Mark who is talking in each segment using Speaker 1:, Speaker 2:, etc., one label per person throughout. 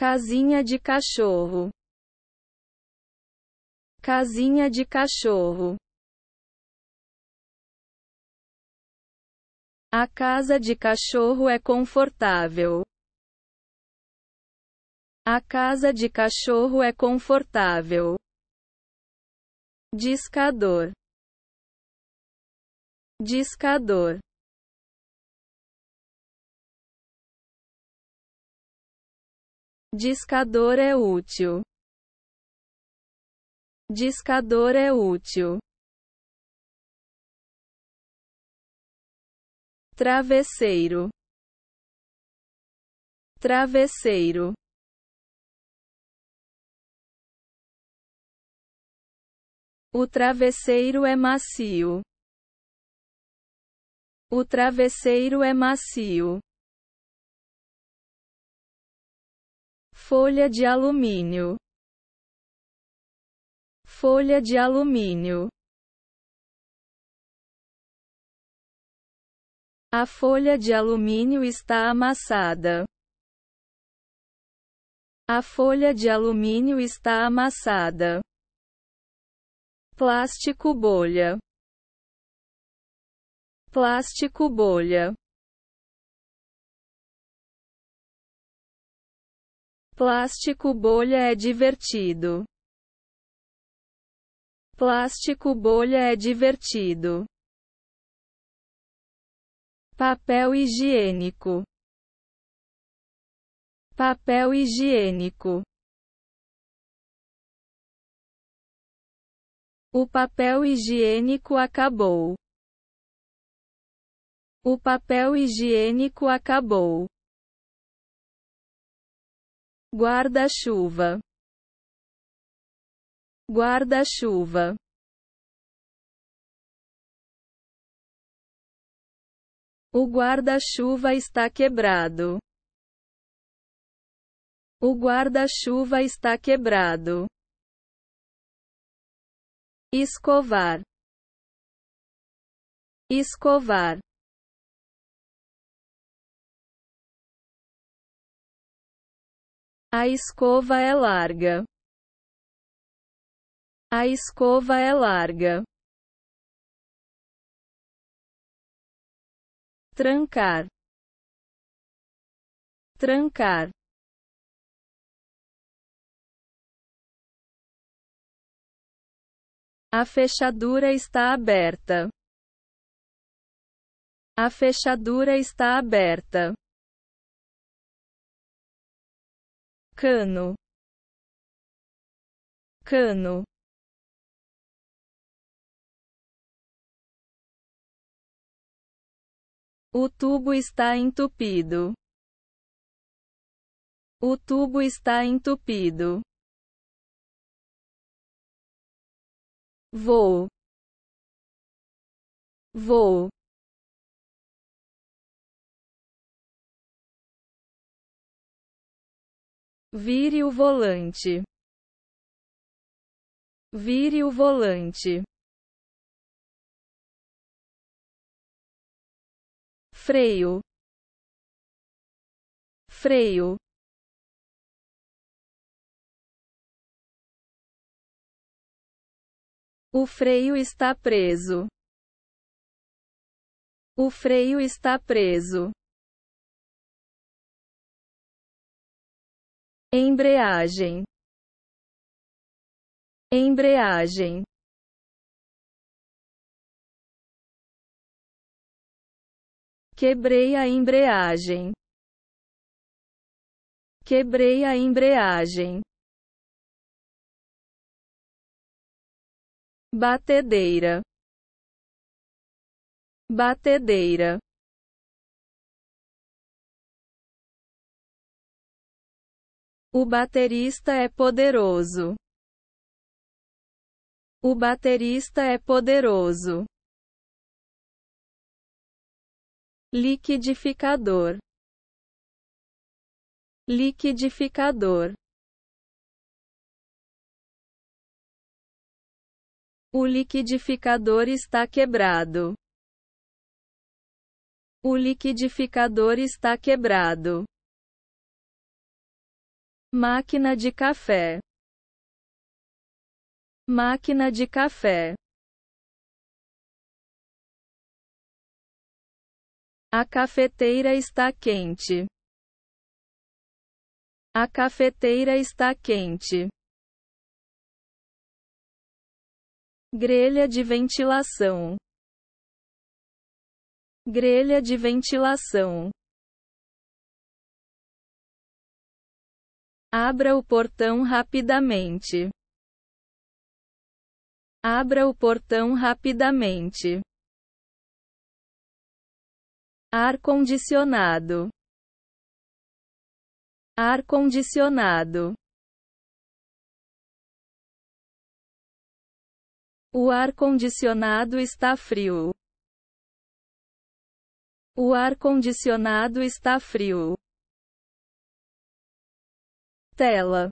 Speaker 1: Casinha de cachorro. Casinha de cachorro. A casa de cachorro é confortável. A casa de cachorro é confortável. Discador. Discador. Discador é útil. Discador é útil. Travesseiro. Travesseiro. O travesseiro é macio. O travesseiro é macio. folha de alumínio, folha de alumínio. A folha de alumínio está amassada. A folha de alumínio está amassada. Plástico bolha. Plástico bolha. Plástico bolha é divertido. Plástico bolha é divertido. Papel higiênico. Papel higiênico. O papel higiênico acabou. O papel higiênico acabou guarda-chuva, guarda-chuva, o guarda-chuva está quebrado. O guarda-chuva está quebrado. Escovar, escovar. A escova é larga. A escova é larga. Trancar. Trancar. A fechadura está aberta. A fechadura está aberta. cano, cano, O tubo está entupido. O tubo está entupido. Vou. Vou. Vire o volante. Vire o volante. Freio. Freio. O freio está preso. O freio está preso. embreagem embreagem quebrei a embreagem quebrei a embreagem batedeira batedeira O baterista é poderoso. O baterista é poderoso. Liquidificador. Liquidificador. O liquidificador está quebrado. O liquidificador está quebrado. Máquina de café. Máquina de café. A cafeteira está quente. A cafeteira está quente. Grelha de ventilação. Grelha de ventilação. Abra o portão rapidamente. Abra o portão rapidamente. Ar condicionado. Ar condicionado. O ar condicionado está frio. O ar condicionado está frio tela,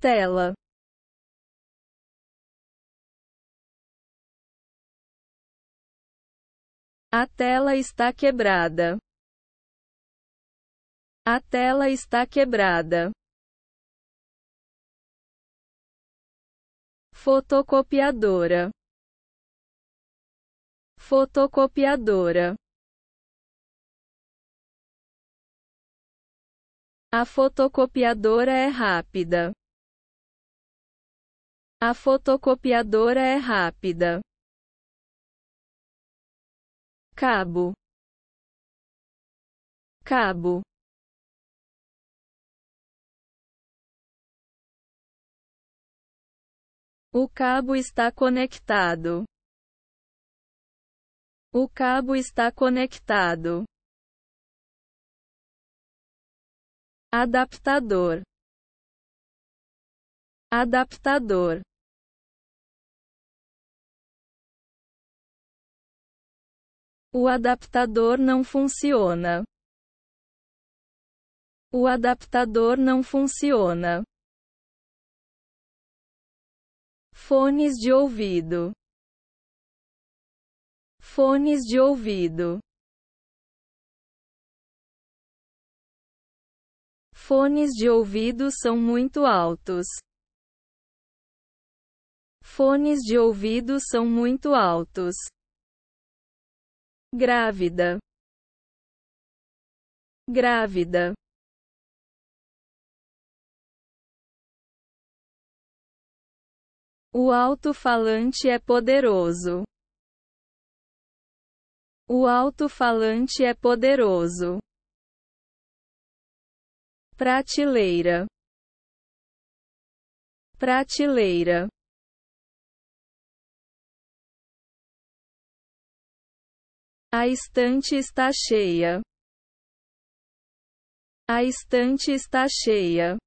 Speaker 1: tela, A tela está quebrada. A tela está quebrada. Fotocopiadora. Fotocopiadora. A fotocopiadora é rápida. A fotocopiadora é rápida. Cabo. Cabo. O cabo está conectado. O cabo está conectado. adaptador, adaptador. O adaptador não funciona. O adaptador não funciona. Fones de ouvido. Fones de ouvido. Fones de ouvido são muito altos. Fones de ouvido são muito altos. Grávida. Grávida. O alto-falante é poderoso. O alto-falante é poderoso prateleira, prateleira. A estante está cheia. A estante está cheia.